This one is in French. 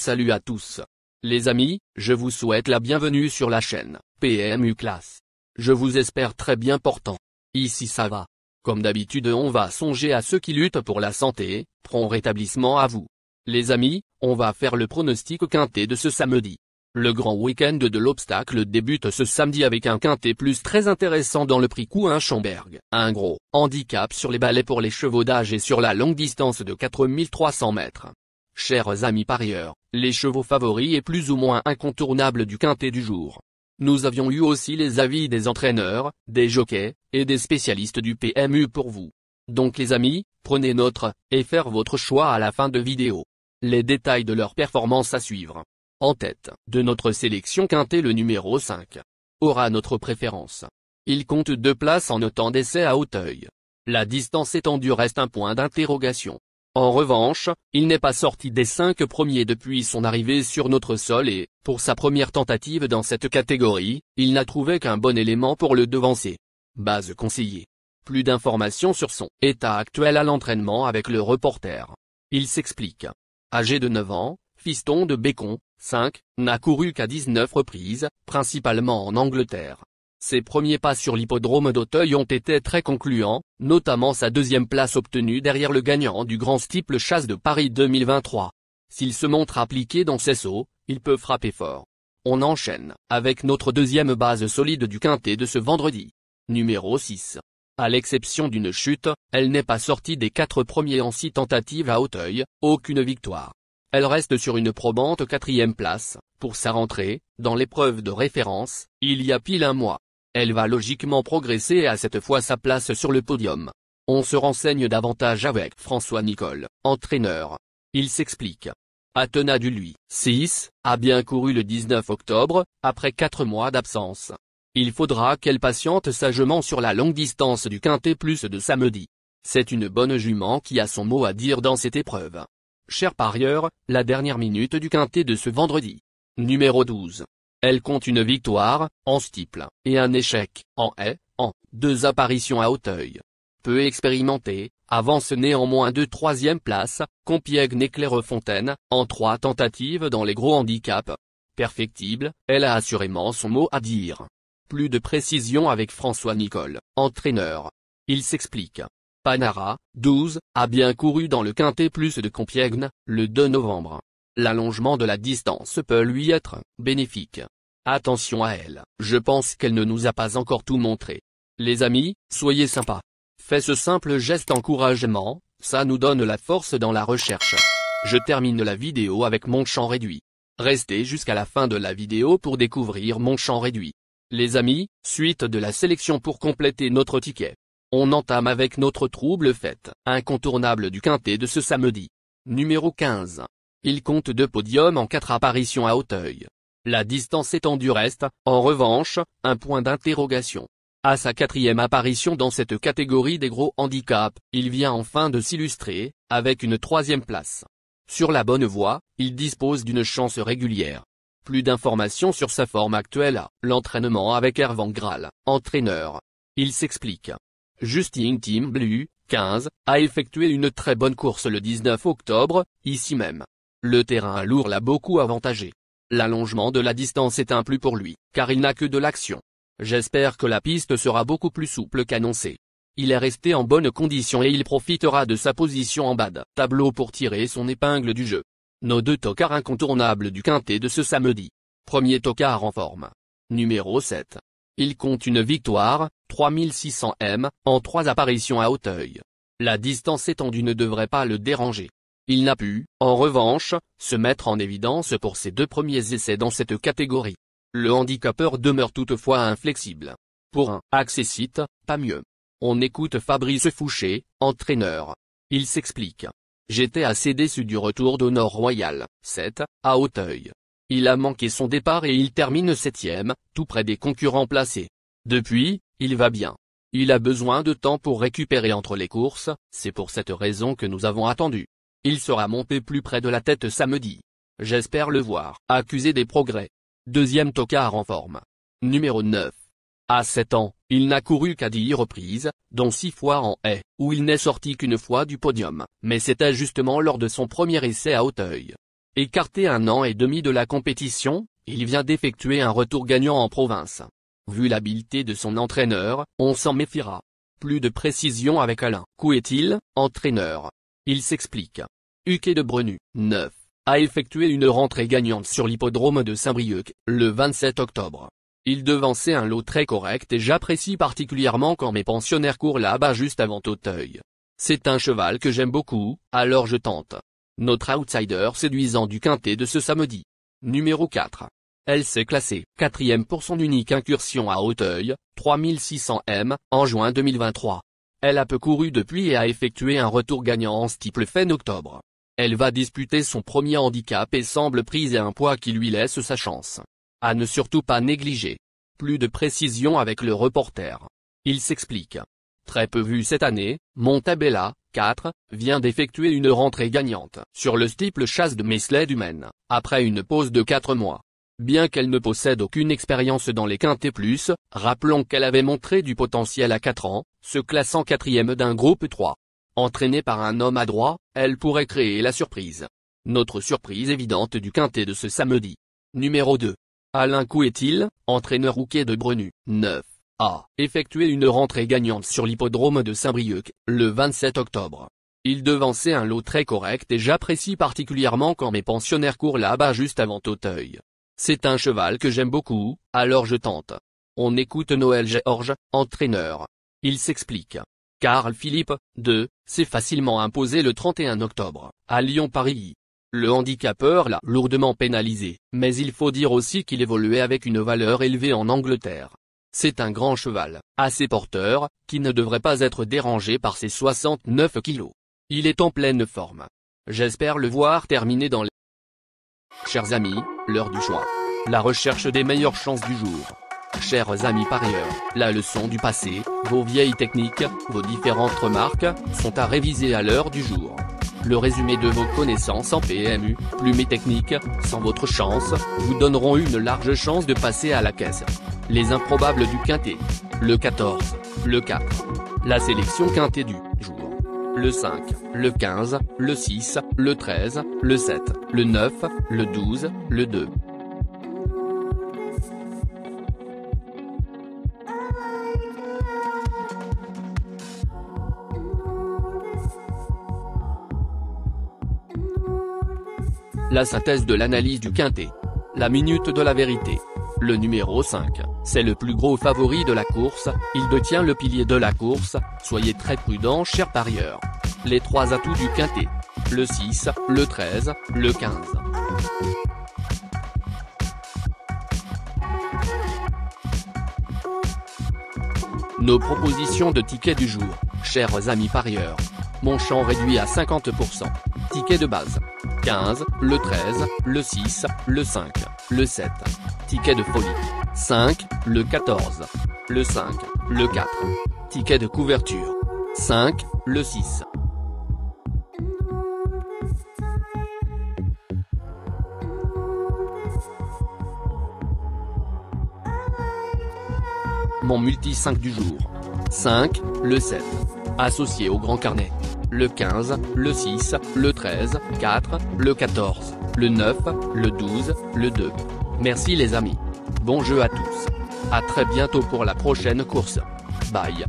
Salut à tous. Les amis, je vous souhaite la bienvenue sur la chaîne, PMU Class. Je vous espère très bien portant. Ici ça va. Comme d'habitude on va songer à ceux qui luttent pour la santé, prompt rétablissement à vous. Les amis, on va faire le pronostic quintet de ce samedi. Le grand week-end de l'obstacle débute ce samedi avec un quintet plus très intéressant dans le prix un Schomberg, Un gros handicap sur les balais pour les chevaux d'âge et sur la longue distance de 4300 mètres. Chers amis parieurs, les chevaux favoris est plus ou moins incontournables du quintet du jour. Nous avions eu aussi les avis des entraîneurs, des jockeys, et des spécialistes du PMU pour vous. Donc les amis, prenez notre, et faire votre choix à la fin de vidéo. Les détails de leur performance à suivre. En tête de notre sélection quintet le numéro 5 aura notre préférence. Il compte deux places en autant d'essai à Auteuil. La distance étendue reste un point d'interrogation. En revanche, il n'est pas sorti des cinq premiers depuis son arrivée sur notre sol et, pour sa première tentative dans cette catégorie, il n'a trouvé qu'un bon élément pour le devancer. Base conseillée. Plus d'informations sur son état actuel à l'entraînement avec le reporter. Il s'explique. Âgé de 9 ans, fiston de Bécon, 5, n'a couru qu'à 19 reprises, principalement en Angleterre. Ses premiers pas sur l'hippodrome d'Auteuil ont été très concluants, notamment sa deuxième place obtenue derrière le gagnant du Grand Steeple Chasse de Paris 2023. S'il se montre appliqué dans ses sauts, il peut frapper fort. On enchaîne, avec notre deuxième base solide du quintet de ce vendredi. Numéro 6. À l'exception d'une chute, elle n'est pas sortie des quatre premiers en six tentatives à Auteuil, aucune victoire. Elle reste sur une probante quatrième place, pour sa rentrée, dans l'épreuve de référence, il y a pile un mois elle va logiquement progresser et a cette fois sa place sur le podium. On se renseigne davantage avec François Nicole, entraîneur. Il s'explique. Athena du lui, 6, a bien couru le 19 octobre, après 4 mois d'absence. Il faudra qu'elle patiente sagement sur la longue distance du quintet plus de samedi. C'est une bonne jument qui a son mot à dire dans cette épreuve. Cher parieur, la dernière minute du quintet de ce vendredi. Numéro 12, elle compte une victoire, en stipple, et un échec, en haie, en deux apparitions à Hauteuil. Peu expérimentée, avance néanmoins de troisième place, Compiègne et Clairefontaine, en trois tentatives dans les gros handicaps. Perfectible, elle a assurément son mot à dire. Plus de précision avec François Nicole, entraîneur. Il s'explique. Panara, 12, a bien couru dans le quintet plus de Compiègne, le 2 novembre l'allongement de la distance peut lui être bénéfique. Attention à elle, je pense qu'elle ne nous a pas encore tout montré. Les amis, soyez sympas. Faites ce simple geste encouragement, ça nous donne la force dans la recherche. Je termine la vidéo avec mon champ réduit. Restez jusqu'à la fin de la vidéo pour découvrir mon champ réduit. Les amis, suite de la sélection pour compléter notre ticket. On entame avec notre trouble fête, incontournable du quintet de ce samedi. Numéro 15. Il compte deux podiums en quatre apparitions à Hauteuil. La distance étant du reste, en revanche, un point d'interrogation. À sa quatrième apparition dans cette catégorie des gros handicaps, il vient enfin de s'illustrer, avec une troisième place. Sur la bonne voie, il dispose d'une chance régulière. Plus d'informations sur sa forme actuelle à l'entraînement avec Ervan Graal, entraîneur. Il s'explique. Justin team Blue, 15, a effectué une très bonne course le 19 octobre, ici même. Le terrain lourd l'a beaucoup avantagé. L'allongement de la distance est un plus pour lui, car il n'a que de l'action. J'espère que la piste sera beaucoup plus souple qu'annoncé. Il est resté en bonne condition et il profitera de sa position en bas de tableau pour tirer son épingle du jeu. Nos deux tocards incontournables du quintet de ce samedi. Premier tocard en forme. Numéro 7. Il compte une victoire, 3600 m, en trois apparitions à Hauteuil. La distance étendue ne devrait pas le déranger. Il n'a pu, en revanche, se mettre en évidence pour ses deux premiers essais dans cette catégorie. Le handicapeur demeure toutefois inflexible. Pour un accessite, pas mieux. On écoute Fabrice Fouché, entraîneur. Il s'explique. J'étais assez déçu du retour d'Honor Royal, 7, à Hauteuil. Il a manqué son départ et il termine septième, tout près des concurrents placés. Depuis, il va bien. Il a besoin de temps pour récupérer entre les courses, c'est pour cette raison que nous avons attendu. Il sera monté plus près de la tête samedi. J'espère le voir. Accusé des progrès. Deuxième tocard en forme. Numéro 9. À 7 ans, il n'a couru qu'à 10 reprises, dont 6 fois en haie, où il n'est sorti qu'une fois du podium, mais c'était justement lors de son premier essai à Hauteuil. Écarté un an et demi de la compétition, il vient d'effectuer un retour gagnant en province. Vu l'habileté de son entraîneur, on s'en méfiera. Plus de précision avec Alain est-il, entraîneur. Il s'explique. Huquet de Brenu, 9, a effectué une rentrée gagnante sur l'hippodrome de Saint-Brieuc, le 27 octobre. Il devançait un lot très correct et j'apprécie particulièrement quand mes pensionnaires courent là-bas juste avant Auteuil. C'est un cheval que j'aime beaucoup, alors je tente. Notre outsider séduisant du quintet de ce samedi. Numéro 4. Elle s'est classée 4 quatrième pour son unique incursion à Auteuil, 3600 M, en juin 2023. Elle a peu couru depuis et a effectué un retour gagnant en fin octobre. Elle va disputer son premier handicap et semble prise à un poids qui lui laisse sa chance. À ne surtout pas négliger. Plus de précision avec le reporter. Il s'explique. Très peu vu cette année, Montabella, 4, vient d'effectuer une rentrée gagnante sur le steeple chasse de Mesley du Maine, après une pause de 4 mois. Bien qu'elle ne possède aucune expérience dans les quintés plus, rappelons qu'elle avait montré du potentiel à 4 ans, se classant quatrième d'un groupe 3. Entraînée par un homme adroit, elle pourrait créer la surprise. Notre surprise évidente du quinté de ce samedi. Numéro 2. Alain Couetil, entraîneur hooké de Brenu, 9, a effectué une rentrée gagnante sur l'hippodrome de Saint-Brieuc, le 27 octobre. Il devançait un lot très correct et j'apprécie particulièrement quand mes pensionnaires courent là-bas juste avant Auteuil. C'est un cheval que j'aime beaucoup, alors je tente. On écoute Noël Georges, entraîneur. Il s'explique. Carl Philippe, 2, s'est facilement imposé le 31 octobre, à Lyon-Paris. Le handicapeur l'a lourdement pénalisé, mais il faut dire aussi qu'il évoluait avec une valeur élevée en Angleterre. C'est un grand cheval, assez porteur, qui ne devrait pas être dérangé par ses 69 kilos. Il est en pleine forme. J'espère le voir terminer dans les Chers amis, l'heure du choix. La recherche des meilleures chances du jour. Chers amis parieurs, la leçon du passé, vos vieilles techniques, vos différentes remarques, sont à réviser à l'heure du jour. Le résumé de vos connaissances en PMU, plumes et techniques, sans votre chance, vous donneront une large chance de passer à la caisse. Les improbables du quintet. Le 14. Le 4. La sélection quintet du le 5, le 15, le 6, le 13, le 7, le 9, le 12, le 2. La synthèse de l'analyse du quintet. La minute de la vérité. Le numéro 5. C'est le plus gros favori de la course, il détient le pilier de la course, soyez très prudent chers parieurs. Les trois atouts du quintet. Le 6, le 13, le 15. Nos propositions de tickets du jour, chers amis parieurs. Mon champ réduit à 50%. Ticket de base. 15, le 13, le 6, le 5 le 7. Ticket de folie. 5, le 14. Le 5, le 4. Ticket de couverture. 5, le 6. Mon multi 5 du jour. 5, le 7. Associé au grand carnet. Le 15, le 6, le 13, 4, le 14 le 9, le 12, le 2. Merci les amis. Bon jeu à tous. À très bientôt pour la prochaine course. Bye.